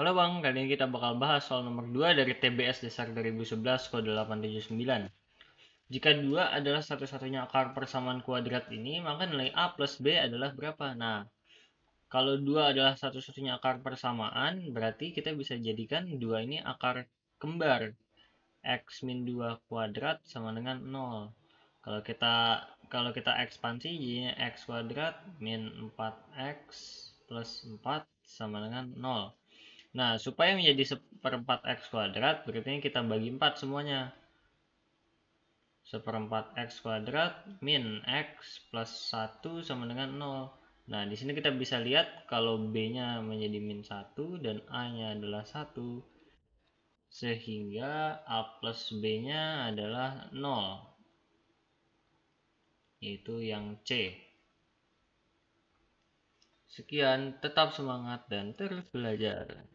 Halo Bang, kali ini kita bakal bahas soal nomor 2 dari TBS Dasar 2011 kode 879. Jika 2 adalah satu-satunya akar persamaan kuadrat ini, maka nilai A plus B adalah berapa? Nah, kalau 2 adalah satu-satunya akar persamaan, berarti kita bisa jadikan 2 ini akar kembar. X min 2 kuadrat sama dengan 0. Kalau kita kalau kita ekspansi jadinya X kuadrat min 4X plus 4 sama dengan 0. Nah, supaya menjadi seperempat x kuadrat, berarti kita bagi 4 semuanya. Seperempat x kuadrat min x plus 1 sama dengan 0. Nah, di sini kita bisa lihat kalau B-nya menjadi min 1 dan A-nya adalah 1. Sehingga A plus B-nya adalah 0. Yaitu yang C. Sekian, tetap semangat dan terus belajar.